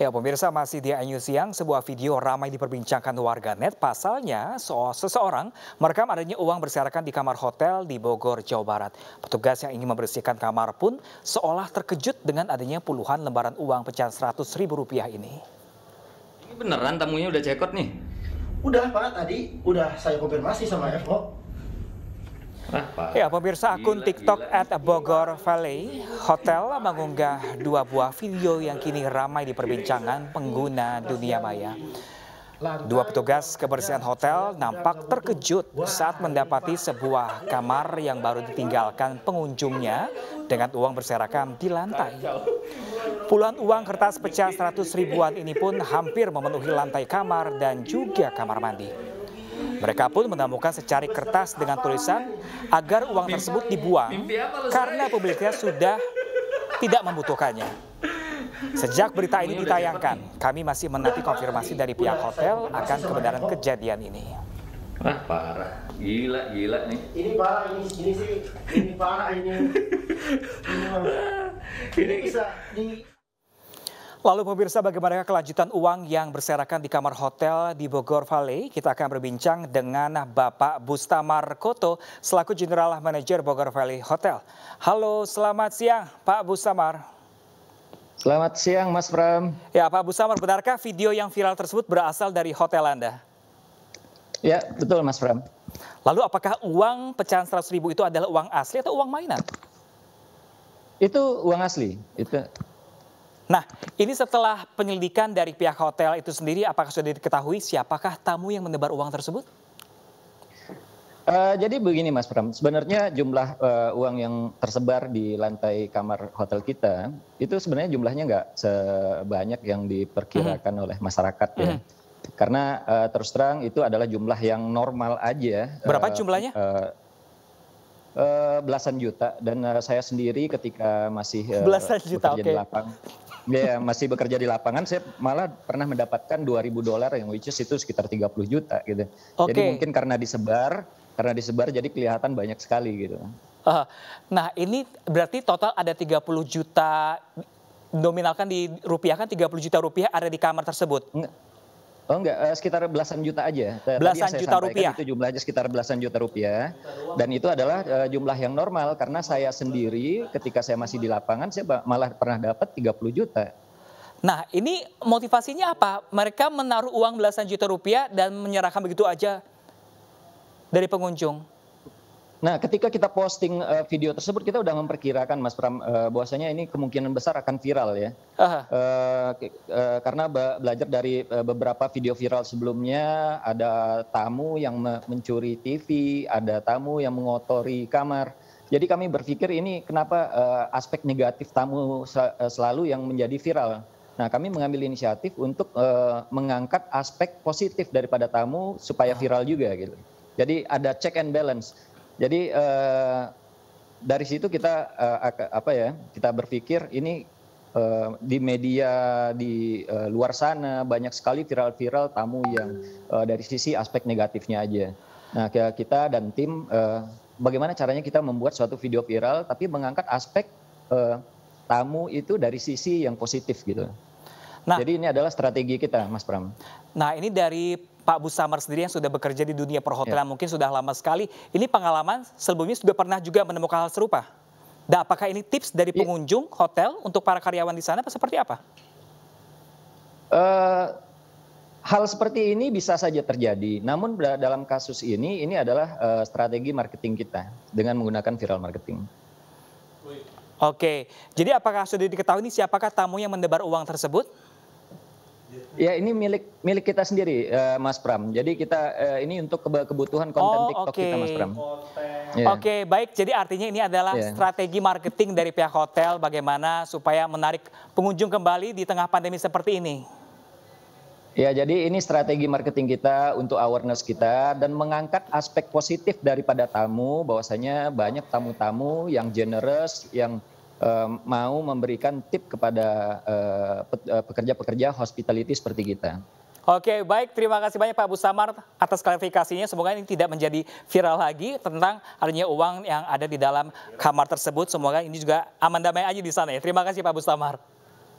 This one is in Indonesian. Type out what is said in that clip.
Ya pemirsa masih di iNews Siang, sebuah video ramai diperbincangkan warga net. Pasalnya soal seseorang merekam adanya uang berserakan di kamar hotel di Bogor, Jawa Barat. Petugas yang ingin membersihkan kamar pun seolah terkejut dengan adanya puluhan lembaran uang pecahan seratus ribu rupiah ini. Ini beneran tamunya udah cekot nih? Udah Pak, tadi udah saya konfirmasi sama FO. Ya, pemirsa akun TikTok at Bogor Valley Hotel mengunggah dua buah video yang kini ramai diperbincangan pengguna dunia maya. Dua petugas kebersihan hotel nampak terkejut saat mendapati sebuah kamar yang baru ditinggalkan pengunjungnya dengan uang berserakan di lantai. Puluhan uang kertas pecah 100 ribuan ini pun hampir memenuhi lantai kamar dan juga kamar mandi. Mereka pun menemukan secari kertas dengan tulisan agar uang tersebut dibuang karena publiknya sudah tidak membutuhkannya. Sejak berita ini ditayangkan, kami masih menanti konfirmasi dari pihak hotel akan kebenaran kejadian ini. Wah parah, gila gila nih. Ini parah ini, ini sih, ini parah ini, ini bisa di. Lalu pemirsa bagaimana kelanjutan uang yang berserakan di kamar hotel di Bogor Valley? Kita akan berbincang dengan Bapak Bustamar Koto selaku General Manager Bogor Valley Hotel. Halo, selamat siang Pak Bustamar. Selamat siang Mas Pram. Ya Pak Bustamar, benarkah video yang viral tersebut berasal dari hotel Anda? Ya, betul Mas Pram. Lalu apakah uang pecahan 100 ribu itu adalah uang asli atau uang mainan? Itu uang asli. Itu Nah, ini setelah penyelidikan dari pihak hotel itu sendiri, apakah sudah diketahui siapakah tamu yang menebar uang tersebut? Uh, jadi begini Mas Pram, sebenarnya jumlah uh, uang yang tersebar di lantai kamar hotel kita itu sebenarnya jumlahnya nggak sebanyak yang diperkirakan mm oleh masyarakat ya. Mm -hmm. Karena uh, terus terang itu adalah jumlah yang normal aja. Berapa uh, jumlahnya? Uh, uh, belasan juta dan uh, saya sendiri ketika masih uh, belasan juta, bekerja okay. di lapang Iya, yeah, masih bekerja di lapangan saya malah pernah mendapatkan 2000 dolar yang which is itu sekitar 30 juta gitu. Okay. Jadi mungkin karena disebar, karena disebar jadi kelihatan banyak sekali gitu. Uh, nah, ini berarti total ada 30 juta nominalkan di rupiah kan 30 juta rupiah ada di kamar tersebut. Oh enggak, eh, sekitar belasan juta aja. Eh, tadi belasan juta rupiah. Itu jumlahnya sekitar belasan juta rupiah. Dan itu adalah eh, jumlah yang normal karena saya sendiri ketika saya masih di lapangan saya malah pernah dapat 30 juta. Nah, ini motivasinya apa? Mereka menaruh uang belasan juta rupiah dan menyerahkan begitu aja dari pengunjung. Nah, ketika kita posting uh, video tersebut, kita udah memperkirakan, Mas Pram, uh, bahwasanya ini kemungkinan besar akan viral ya, uh, uh, karena be belajar dari uh, beberapa video viral sebelumnya, ada tamu yang me mencuri TV, ada tamu yang mengotori kamar. Jadi kami berpikir ini kenapa uh, aspek negatif tamu sel selalu yang menjadi viral. Nah, kami mengambil inisiatif untuk uh, mengangkat aspek positif daripada tamu supaya viral juga gitu. Jadi ada check and balance jadi uh, dari situ kita uh, apa ya? Kita berpikir ini uh, di media di uh, luar sana banyak sekali viral-viral tamu yang uh, dari sisi aspek negatifnya aja. Nah, kita dan tim uh, bagaimana caranya kita membuat suatu video viral tapi mengangkat aspek uh, tamu itu dari sisi yang positif gitu. Nah, Jadi ini adalah strategi kita, Mas Pram. Nah, ini dari Pak Busamar sendiri yang sudah bekerja di dunia perhotelan ya. mungkin sudah lama sekali. Ini pengalaman sebelumnya sudah pernah juga menemukan hal serupa. Nah, apakah ini tips dari iya. pengunjung hotel untuk para karyawan di sana seperti apa? Uh, hal seperti ini bisa saja terjadi. Namun dalam kasus ini, ini adalah uh, strategi marketing kita dengan menggunakan viral marketing. Oke, jadi apakah sudah diketahui ini siapakah tamu yang mendebar uang tersebut? Ya ini milik milik kita sendiri uh, Mas Pram. Jadi kita uh, ini untuk kebutuhan konten oh, TikTok okay. kita Mas Pram. Yeah. Oke, okay, baik. Jadi artinya ini adalah yeah. strategi marketing dari pihak hotel bagaimana supaya menarik pengunjung kembali di tengah pandemi seperti ini. Ya, jadi ini strategi marketing kita untuk awareness kita dan mengangkat aspek positif daripada tamu bahwasanya banyak tamu-tamu yang generous, yang Eh, mau memberikan tip kepada eh, eh, pekerja-pekerja hospitality seperti kita. Oke, baik. Terima kasih banyak Pak Busamar atas klarifikasinya. Semoga ini tidak menjadi viral lagi tentang adanya uang yang ada di dalam kamar tersebut. Semoga ini juga aman damai aja di sana ya. Terima kasih Pak Busamar.